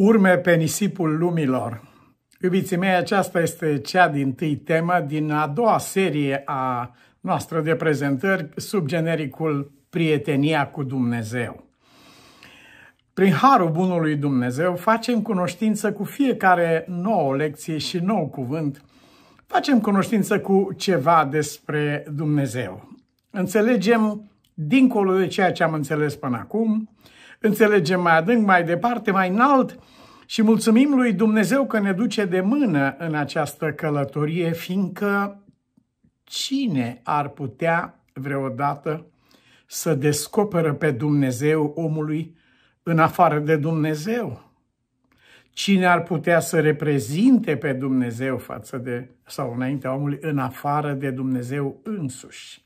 Urme pe nisipul lumilor. Iubiții mei, aceasta este cea din tâi temă din a doua serie a noastră de prezentări sub genericul Prietenia cu Dumnezeu. Prin harul bunului Dumnezeu facem cunoștință cu fiecare nouă lecție și nou cuvânt, facem cunoștință cu ceva despre Dumnezeu. Înțelegem dincolo de ceea ce am înțeles până acum, înțelegem mai adânc, mai departe, mai înalt și mulțumim lui Dumnezeu că ne duce de mână în această călătorie, fiindcă cine ar putea vreodată să descoperă pe Dumnezeu omului în afară de Dumnezeu? Cine ar putea să reprezinte pe Dumnezeu față de, sau înaintea omului, în afară de Dumnezeu însuși?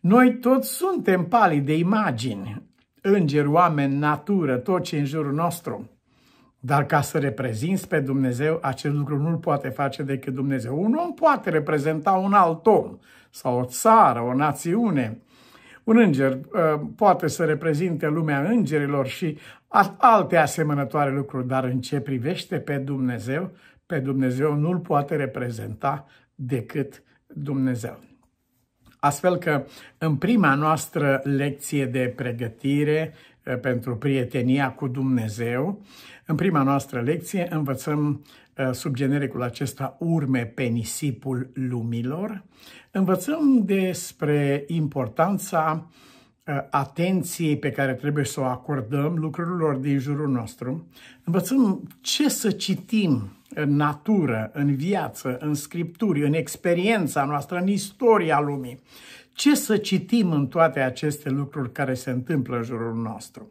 Noi toți suntem pali de imagini, îngeri, oameni, natură, tot ce în jurul nostru. Dar ca să reprezinți pe Dumnezeu, acest lucru nu-l poate face decât Dumnezeu. Un om poate reprezenta un alt om sau o țară, o națiune. Un înger uh, poate să reprezinte lumea îngerilor și alte asemănătoare lucruri, dar în ce privește pe Dumnezeu, pe Dumnezeu nu-l poate reprezenta decât Dumnezeu. Astfel că în prima noastră lecție de pregătire eh, pentru prietenia cu Dumnezeu, în prima noastră lecție învățăm eh, sub genericul acesta urme pe nisipul lumilor, învățăm despre importanța Uh, atenției pe care trebuie să o acordăm lucrurilor din jurul nostru, învățăm ce să citim în natură, în viață, în scripturi, în experiența noastră, în istoria lumii. Ce să citim în toate aceste lucruri care se întâmplă în jurul nostru?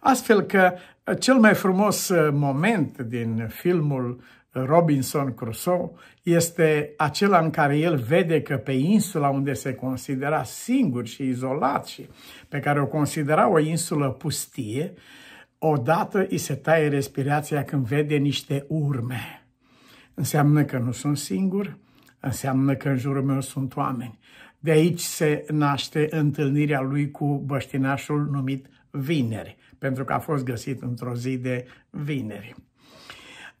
Astfel că uh, cel mai frumos uh, moment din filmul Robinson Crusoe este acela în care el vede că pe insula unde se considera singur și izolat și pe care o considera o insulă pustie, odată îi se taie respirația când vede niște urme. Înseamnă că nu sunt singur, înseamnă că în jurul meu sunt oameni. De aici se naște întâlnirea lui cu băștinașul numit Vineri, pentru că a fost găsit într-o zi de vineri.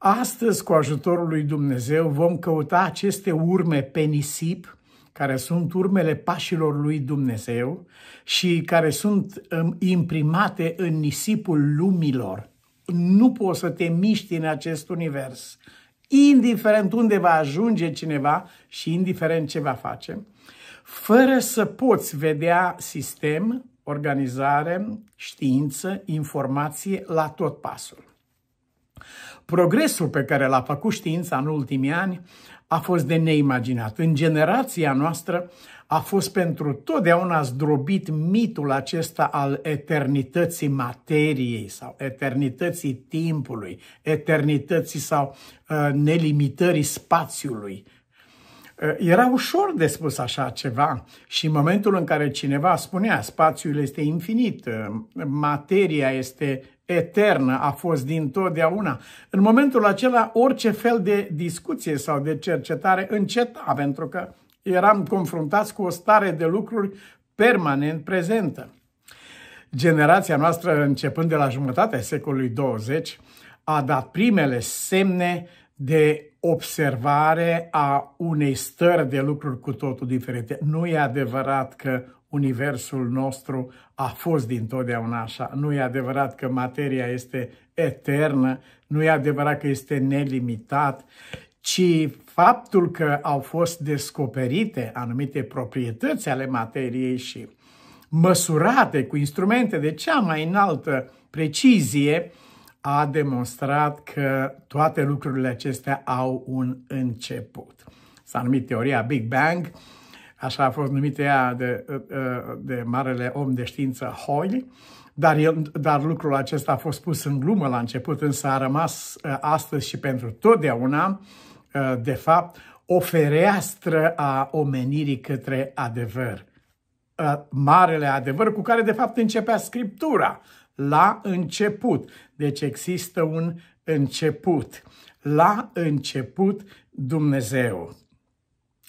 Astăzi, cu ajutorul lui Dumnezeu, vom căuta aceste urme pe nisip, care sunt urmele pașilor lui Dumnezeu și care sunt um, imprimate în nisipul lumilor. Nu poți să te miști în acest univers. Indiferent unde va ajunge cineva și indiferent ce va face, fără să poți vedea sistem, organizare, știință, informație la tot pasul. Progresul pe care l-a făcut știința în ultimii ani a fost de neimaginat. În generația noastră a fost pentru totdeauna zdrobit mitul acesta al eternității materiei sau eternității timpului, eternității sau uh, nelimitării spațiului. Uh, era ușor de spus așa ceva și în momentul în care cineva spunea spațiul este infinit, uh, materia este eternă a fost din totdeauna. În momentul acela, orice fel de discuție sau de cercetare înceta, pentru că eram confruntați cu o stare de lucruri permanent prezentă. Generația noastră, începând de la jumătatea secolului 20, a dat primele semne de observare a unei stări de lucruri cu totul diferite. Nu e adevărat că universul nostru a fost dintotdeauna așa. Nu e adevărat că materia este eternă, nu e adevărat că este nelimitat, ci faptul că au fost descoperite anumite proprietăți ale materiei și măsurate cu instrumente de cea mai înaltă precizie, a demonstrat că toate lucrurile acestea au un început. S-a numit teoria Big Bang, așa a fost numită ea de, de marele om de știință Hoyle, dar, el, dar lucrul acesta a fost pus în glumă la început, însă a rămas uh, astăzi și pentru totdeauna, uh, de fapt, o fereastră a omenirii către adevăr. Uh, marele adevăr cu care, de fapt, începea Scriptura, la început. Deci există un început. La început Dumnezeu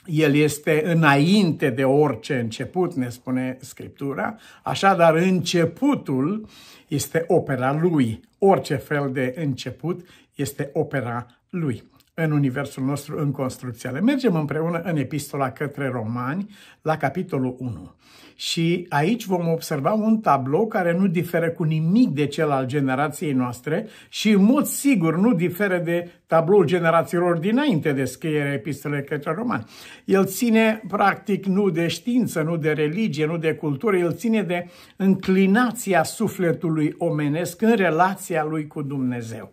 el este înainte de orice început, ne spune Scriptura, așadar începutul este opera lui. Orice fel de început este opera lui în universul nostru, în construcțiile. Mergem împreună în epistola către romani, la capitolul 1. Și aici vom observa un tablou care nu diferă cu nimic de cel al generației noastre și în mod sigur nu diferă de tabloul generațiilor dinainte de scrierea epistolei către romani. El ține practic nu de știință, nu de religie, nu de cultură, el ține de înclinația sufletului omenesc în relația lui cu Dumnezeu.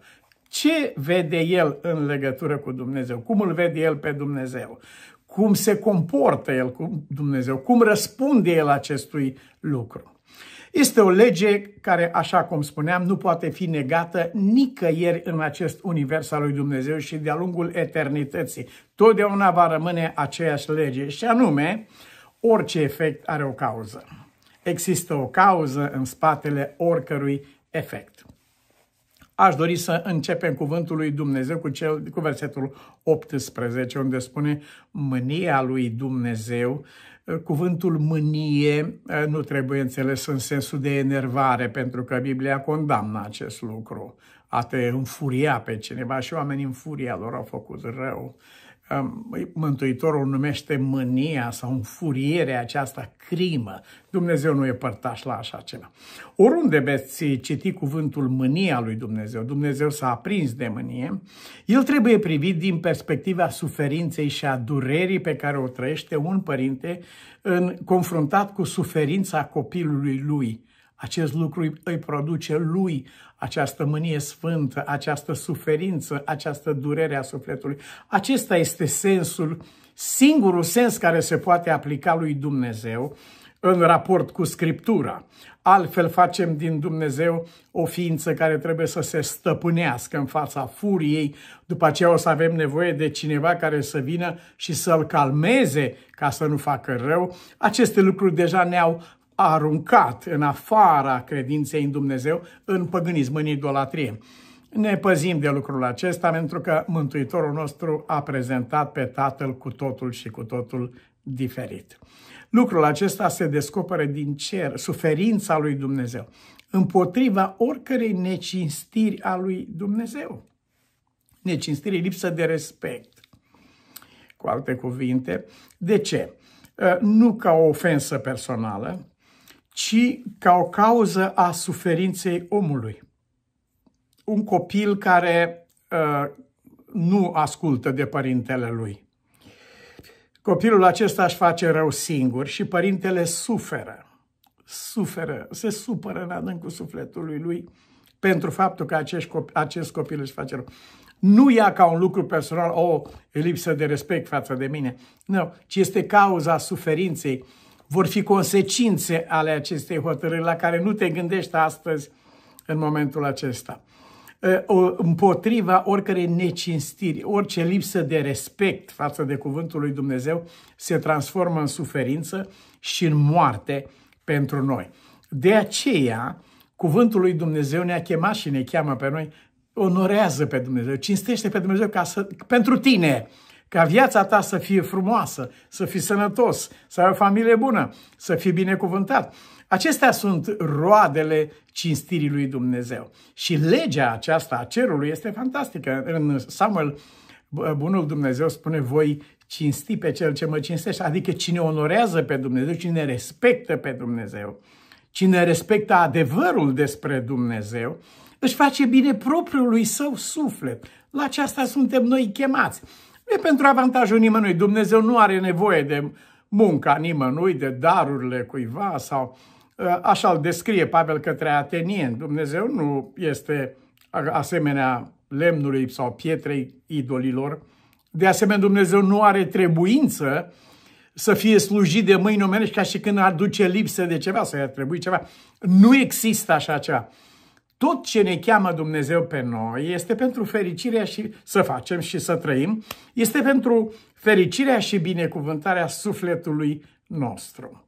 Ce vede el în legătură cu Dumnezeu? Cum îl vede el pe Dumnezeu? Cum se comportă el cu Dumnezeu? Cum răspunde el acestui lucru? Este o lege care, așa cum spuneam, nu poate fi negată nicăieri în acest univers al lui Dumnezeu și de-a lungul eternității. Totdeauna va rămâne aceeași lege și anume, orice efect are o cauză. Există o cauză în spatele oricărui efect. Aș dori să începem cuvântul lui Dumnezeu cu, cel, cu versetul 18, unde spune mânia lui Dumnezeu. Cuvântul mânie nu trebuie înțeles în sensul de enervare, pentru că Biblia condamnă acest lucru. A te înfuria pe cineva și oamenii în furia lor au făcut rău. Mântuitorul numește mânia sau înfurierea aceasta crimă. Dumnezeu nu e părtaș la așa ceva. Oriunde veți citi cuvântul mânia lui Dumnezeu, Dumnezeu s-a aprins de mânie, el trebuie privit din perspectiva suferinței și a durerii pe care o trăiește un părinte în, confruntat cu suferința copilului lui acest lucru îi produce lui această mânie sfântă, această suferință, această durere a sufletului. Acesta este sensul, singurul sens care se poate aplica lui Dumnezeu în raport cu Scriptura. Altfel facem din Dumnezeu o ființă care trebuie să se stăpânească în fața furiei, după aceea o să avem nevoie de cineva care să vină și să-l calmeze ca să nu facă rău. Aceste lucruri deja ne-au aruncat în afara credinței în Dumnezeu, în păgânism, în idolatrie. Ne păzim de lucrul acesta pentru că Mântuitorul nostru a prezentat pe Tatăl cu totul și cu totul diferit. Lucrul acesta se descoperă din cer, suferința lui Dumnezeu, împotriva oricărei necinstiri a lui Dumnezeu. necinstiri lipsă de respect. Cu alte cuvinte, de ce? Ă, nu ca o ofensă personală, ci ca o cauză a suferinței omului. Un copil care uh, nu ascultă de părintele lui. Copilul acesta își face rău singur și părintele suferă. Suferă, se supără în adâncul sufletului lui pentru faptul că acest copil, acest copil își face rău. Nu ia ca un lucru personal o oh, lipsă de respect față de mine, nu, ci este cauza suferinței vor fi consecințe ale acestei hotărâri la care nu te gândești astăzi în momentul acesta. Împotriva oricărei necinstiri, orice lipsă de respect față de cuvântul lui Dumnezeu se transformă în suferință și în moarte pentru noi. De aceea, cuvântul lui Dumnezeu ne-a chemat și ne cheamă pe noi, onorează pe Dumnezeu, cinstește pe Dumnezeu ca să, pentru tine, ca viața ta să fie frumoasă, să fii sănătos, să ai o familie bună, să fii binecuvântat. Acestea sunt roadele cinstirii lui Dumnezeu. Și legea aceasta a cerului este fantastică. În Samuel, bunul Dumnezeu spune, voi cinsti pe cel ce mă cinstește, adică cine onorează pe Dumnezeu, cine respectă pe Dumnezeu, cine respectă adevărul despre Dumnezeu, își face bine propriului său suflet. La aceasta suntem noi chemați. E pentru avantajul nimănui. Dumnezeu nu are nevoie de munca nimănui, de darurile cuiva sau ă, așa îl descrie Pavel către Atenien. Dumnezeu nu este asemenea lemnului sau pietrei idolilor. De asemenea, Dumnezeu nu are trebuință să fie slujit de mâini omenești ca și când aduce lipsă de ceva, să i-ar trebui ceva. Nu există așa ceva tot ce ne cheamă Dumnezeu pe noi este pentru fericirea și să facem și să trăim, este pentru fericirea și binecuvântarea sufletului nostru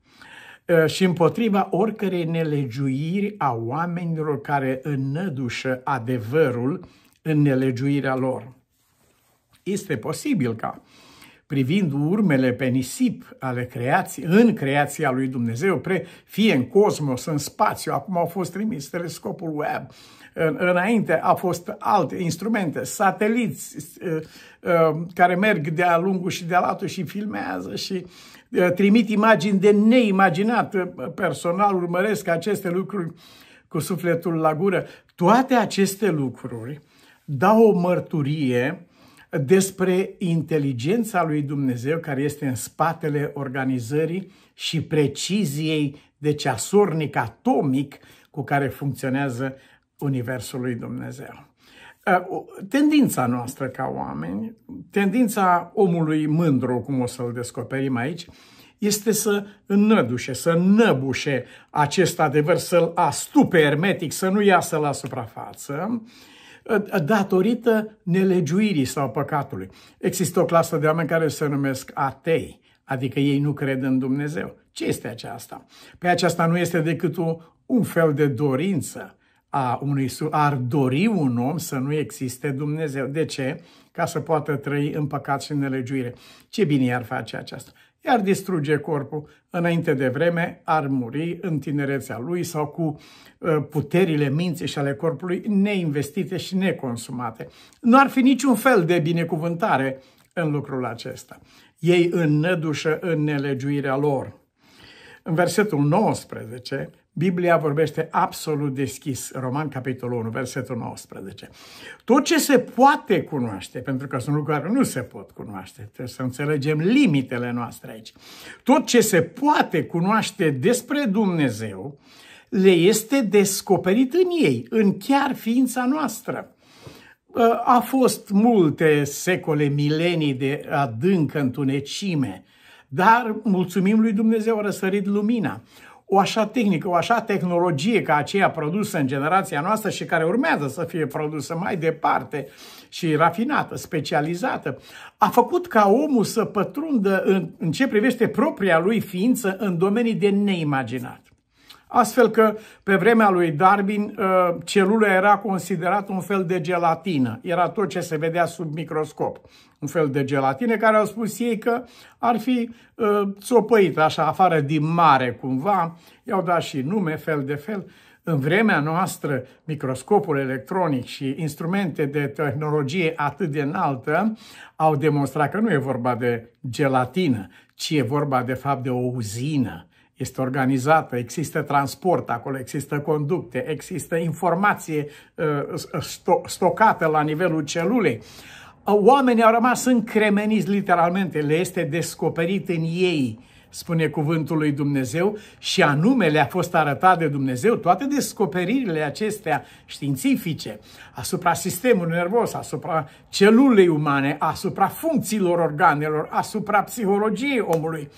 și împotriva oricărei nelegiuiri a oamenilor care înnădușă adevărul în nelegiuirea lor. Este posibil ca privind urmele pe nisip ale creației, în creația lui Dumnezeu, pre, fie în cosmos, în spațiu, acum au fost trimis telescopul web, în, înainte a fost alte instrumente, sateliți uh, uh, care merg de-a lungul și de-a latul și filmează și uh, trimit imagini de neimaginat. Personal urmăresc aceste lucruri cu sufletul la gură. Toate aceste lucruri dau o mărturie despre inteligența lui Dumnezeu care este în spatele organizării și preciziei de ceasornic atomic cu care funcționează Universul lui Dumnezeu. Uh, tendința noastră ca oameni, tendința omului mândru, cum o să-l descoperim aici, este să înnădușe, să năbușe acest adevăr, să-l astupe ermetic, să nu iasă la suprafață datorită nelegiuirii sau păcatului. Există o clasă de oameni care se numesc atei, adică ei nu cred în Dumnezeu. Ce este aceasta? Pe păi aceasta nu este decât o, un fel de dorință a unui, ar dori un om să nu existe Dumnezeu. De ce? Ca să poată trăi în păcat și în nelegiuire. Ce bine ar face aceasta? iar distruge corpul înainte de vreme, ar muri în tinerețea lui sau cu ă, puterile minții și ale corpului neinvestite și neconsumate. Nu ar fi niciun fel de binecuvântare în lucrul acesta. Ei înnădușă în nelegiuirea lor. În versetul 19, Biblia vorbește absolut deschis, Roman capitolul 1, versetul 19. Tot ce se poate cunoaște, pentru că sunt lucruri care nu se pot cunoaște, trebuie să înțelegem limitele noastre aici. Tot ce se poate cunoaște despre Dumnezeu, le este descoperit în ei, în chiar ființa noastră. Ă, a fost multe secole, milenii de adâncă întunecime, dar mulțumim lui Dumnezeu a răsărit lumina o așa tehnică, o așa tehnologie ca aceea produsă în generația noastră și care urmează să fie produsă mai departe și rafinată, specializată, a făcut ca omul să pătrundă în, în ce privește propria lui ființă în domenii de neimaginat. Astfel că, pe vremea lui Darwin, uh, celula era considerat un fel de gelatină. Era tot ce se vedea sub microscop. Un fel de gelatine care au spus ei că ar fi uh, țopăit așa afară din mare cumva. I-au dat și nume, fel de fel. În vremea noastră, microscopul electronic și instrumente de tehnologie atât de înaltă au demonstrat că nu e vorba de gelatină, ci e vorba de fapt de o uzină este organizată, există transport acolo, există conducte, există informație uh, stocată la nivelul celulei. Uh, oamenii au rămas încremeniți literalmente, le este descoperit în ei, spune cuvântul lui Dumnezeu, și anume le-a fost arătat de Dumnezeu toate descoperirile acestea științifice asupra sistemului nervos, asupra celulei umane, asupra funcțiilor organelor, asupra psihologiei omului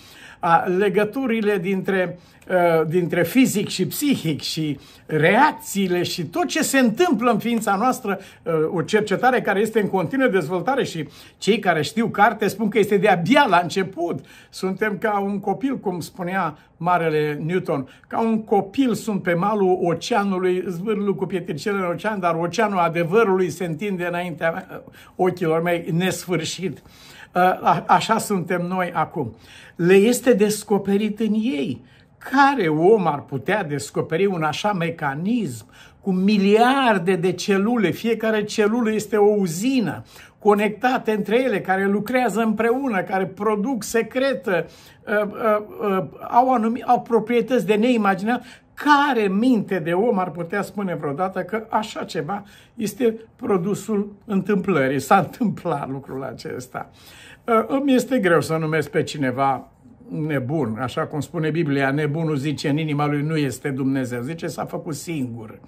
a legăturile dintre, uh, dintre fizic și psihic și reacțiile și tot ce se întâmplă în ființa noastră, uh, o cercetare care este în continuă dezvoltare și cei care știu carte spun că este de-abia la început. Suntem ca un copil, cum spunea Marele Newton, ca un copil sunt pe malul oceanului, zvârlu cu pietricele în ocean, dar oceanul adevărului se întinde înaintea uh, ochilor mei nesfârșit așa suntem noi acum. Le este descoperit în ei. Care om ar putea descoperi un așa mecanism cu miliarde de celule, fiecare celulă este o uzină, conectate între ele, care lucrează împreună, care produc secretă, uh, uh, uh, au, anumite, au proprietăți de neimaginat, care minte de om ar putea spune vreodată că așa ceva este produsul întâmplării? S-a întâmplat lucrul acesta. Uh, îmi este greu să numesc pe cineva nebun, așa cum spune Biblia, nebunul zice în inima lui nu este Dumnezeu, zice s-a făcut singur.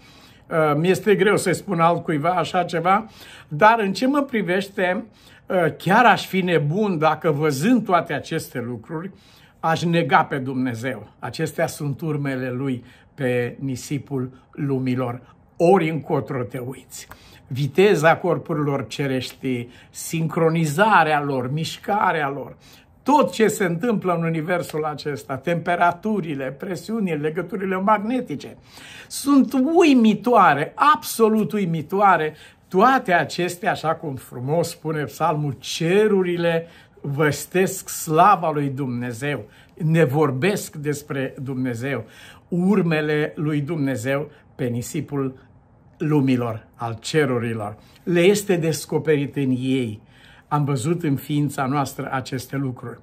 Uh, mi este greu să-i spun altcuiva așa ceva, dar în ce mă privește, uh, chiar aș fi nebun dacă văzând toate aceste lucruri, aș nega pe Dumnezeu. Acestea sunt urmele lui pe nisipul lumilor, ori încotro te uiți. Viteza corpurilor cerești, sincronizarea lor, mișcarea lor, tot ce se întâmplă în universul acesta, temperaturile, presiunile, legăturile magnetice, sunt uimitoare, absolut uimitoare toate acestea, așa cum frumos spune psalmul, cerurile văstesc slava lui Dumnezeu, ne vorbesc despre Dumnezeu, urmele lui Dumnezeu pe nisipul lumilor, al cerurilor. Le este descoperit în ei. Am văzut în ființa noastră aceste lucruri.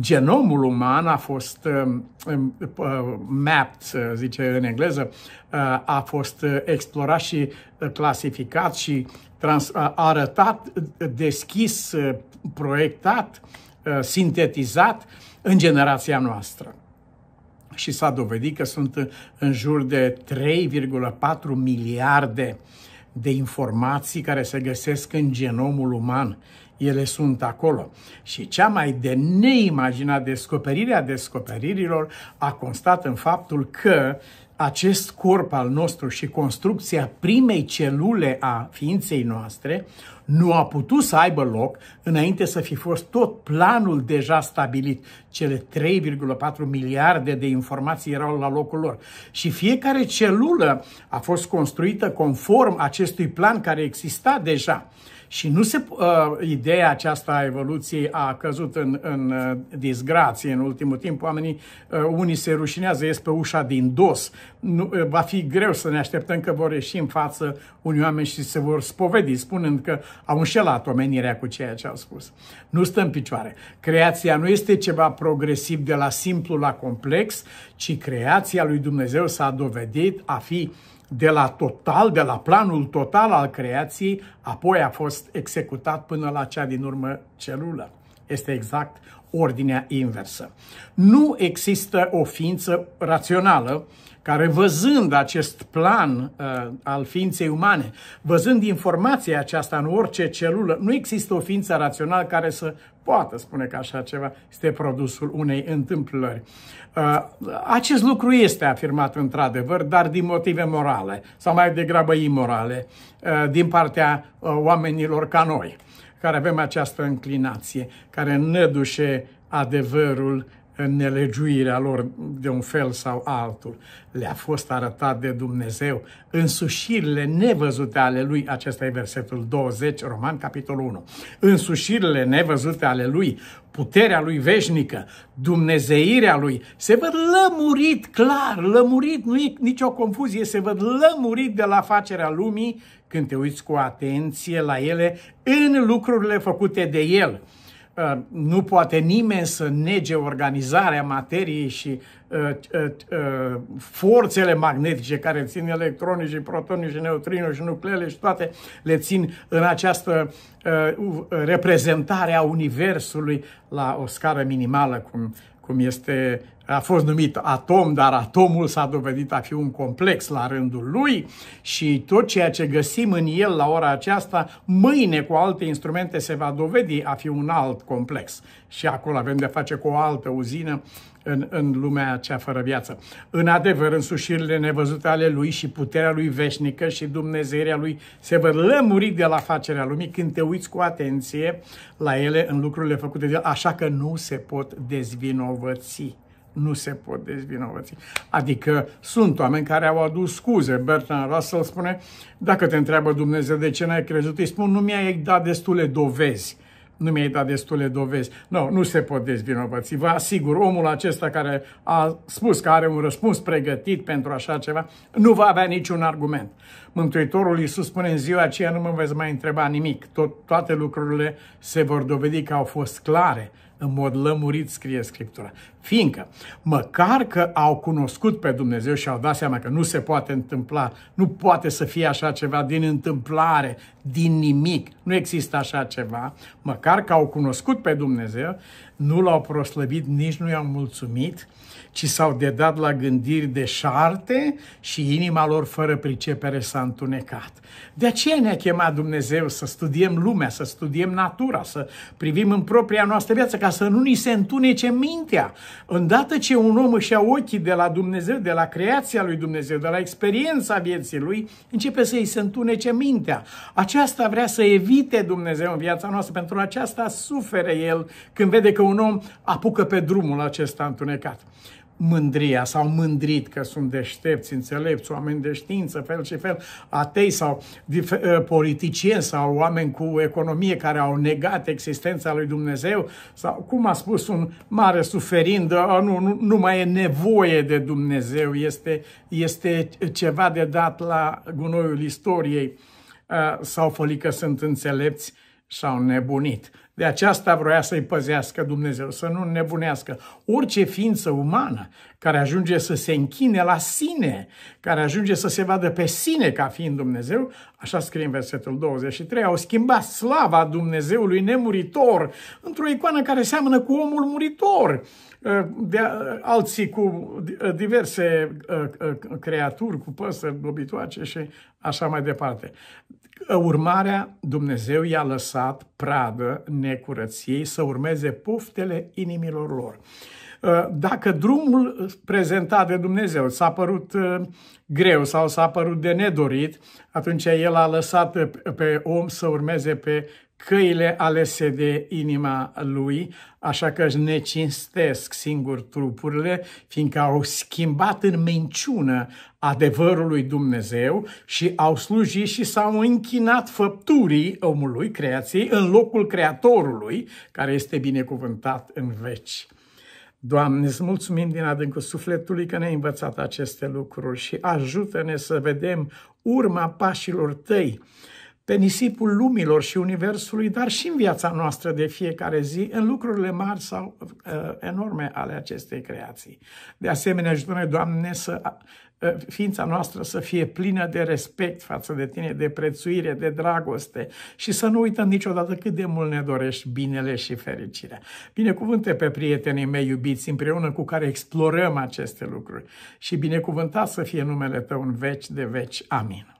Genomul uman a fost uh, uh, mapped, uh, zice în engleză, uh, a fost uh, explorat și uh, clasificat și trans, arătat deschis proiectat, uh, sintetizat în generația noastră. Și s-a dovedit că sunt în jur de 3,4 miliarde de informații care se găsesc în genomul uman ele sunt acolo. Și cea mai de neimaginat descoperire a descoperirilor a constat în faptul că acest corp al nostru și construcția primei celule a ființei noastre nu a putut să aibă loc înainte să fi fost tot planul deja stabilit. Cele 3,4 miliarde de informații erau la locul lor și fiecare celulă a fost construită conform acestui plan care exista deja. Și nu se, uh, ideea aceasta a evoluției a căzut în, în uh, disgrație în ultimul timp. Oamenii, uh, unii se rușinează, ies pe ușa din dos. Nu, uh, va fi greu să ne așteptăm că vor ieși în față unii oameni și se vor spovedi, spunând că au înșelat omenirea cu ceea ce au spus. Nu stă în picioare. Creația nu este ceva progresiv de la simplu la complex, ci creația lui Dumnezeu s-a dovedit a fi de la total, de la planul total al creației, apoi a fost executat până la cea din urmă celulă. Este exact ordinea inversă. Nu există o ființă rațională care văzând acest plan uh, al ființei umane, văzând informația aceasta în orice celulă, nu există o ființă rațională care să poată spune că așa ceva este produsul unei întâmplări. Uh, acest lucru este afirmat într-adevăr, dar din motive morale, sau mai degrabă imorale, uh, din partea uh, oamenilor ca noi, care avem această înclinație, care nădușe adevărul în nelegiuirea lor de un fel sau altul. Le-a fost arătat de Dumnezeu însușirile nevăzute ale lui, acesta e versetul 20, Roman, capitolul 1. Însușirile nevăzute ale lui, puterea lui veșnică, dumnezeirea lui, se văd lămurit clar, lămurit, nu e nicio confuzie, se văd lămurit de la facerea lumii când te uiți cu atenție la ele în lucrurile făcute de el Uh, nu poate nimeni să nege organizarea materiei și uh, uh, uh, forțele magnetice care țin electronii și protonii și neutrinii și nucleele și toate le țin în această uh, reprezentare a Universului la o scară minimală, cum cum este, a fost numit atom, dar atomul s-a dovedit a fi un complex la rândul lui și tot ceea ce găsim în el la ora aceasta, mâine cu alte instrumente se va dovedi a fi un alt complex. Și acolo avem de face cu o altă uzină în, în lumea cea fără viață. În adevăr, sușirile nevăzute ale lui și puterea lui veșnică și dumnezeirea lui se vor lămuri de la facerea lumii când te uiți cu atenție la ele în lucrurile făcute de el, așa că nu se pot dezvinovăți nu se pot dezvinovăți. Adică sunt oameni care au adus scuze. Bertrand Russell spune, dacă te întreabă Dumnezeu de ce n-ai crezut, îi spun, nu mi-ai dat destule dovezi nu mi-ai dat destule dovezi. Nu, no, nu se pot dezvinovăți. Vă asigur, omul acesta care a spus că are un răspuns pregătit pentru așa ceva, nu va avea niciun argument. Mântuitorul Iisus spune în ziua aceea nu mă veți mai întreba nimic. Tot, toate lucrurile se vor dovedi că au fost clare, în mod lămurit scrie Scriptura. Fiindcă, măcar că au cunoscut pe Dumnezeu și au dat seama că nu se poate întâmpla, nu poate să fie așa ceva din întâmplare, din nimic, nu există așa ceva, măcar că au cunoscut pe Dumnezeu, nu l-au proslăvit, nici nu i-au mulțumit, ci s-au dedat la gândiri deșarte și inima lor fără pricepere s-a întunecat. De aceea ne-a chemat Dumnezeu să studiem lumea, să studiem natura, să privim în propria noastră viață, ca să nu ni se întunece mintea, Îndată ce un om își ia ochii de la Dumnezeu, de la creația lui Dumnezeu, de la experiența vieții lui, începe să îi se întunece mintea. Aceasta vrea să evite Dumnezeu în viața noastră, pentru aceasta suferă el când vede că un om apucă pe drumul acesta întunecat mândria sau mândrit că sunt deștepți, înțelepți, oameni de știință, fel și fel, atei sau ă, politicieni sau oameni cu economie care au negat existența lui Dumnezeu sau, cum a spus un mare suferind, nu, nu, nu mai e nevoie de Dumnezeu, este, este ceva de dat la gunoiul istoriei ă, sau folică sunt înțelepți și au nebunit. De aceasta vroia să-i păzească Dumnezeu, să nu nebunească. Orice ființă umană care ajunge să se închine la sine, care ajunge să se vadă pe sine ca fiind Dumnezeu, așa scrie în versetul 23, au schimbat slava Dumnezeului nemuritor într-o icoană care seamănă cu omul muritor. Ă, de alții cu ă, diverse ă, creaturi, cu păsări, dobitoace și așa mai departe. Urmarea, Dumnezeu i-a lăsat pradă necurăției să urmeze poftele inimilor lor. Dacă drumul prezentat de Dumnezeu s-a părut greu sau s-a părut de nedorit, atunci El a lăsat pe om să urmeze pe căile alese de inima lui, așa că își necinstesc singur trupurile, fiindcă au schimbat în minciună adevărul lui Dumnezeu și au slujit și s-au închinat făpturii omului, creației, în locul Creatorului, care este binecuvântat în veci. Doamne, îți mulțumim din adâncul sufletului că ne-ai învățat aceste lucruri și ajută-ne să vedem urma pașilor Tăi, pe nisipul lumilor și universului, dar și în viața noastră de fiecare zi, în lucrurile mari sau uh, enorme ale acestei creații. De asemenea, ajută-ne, Doamne, să uh, ființa noastră să fie plină de respect față de Tine, de prețuire, de dragoste și să nu uităm niciodată cât de mult ne dorești binele și fericirea. Binecuvânte pe prietenii mei iubiți împreună cu care explorăm aceste lucruri și binecuvântat să fie numele Tău în veci de veci. Amin.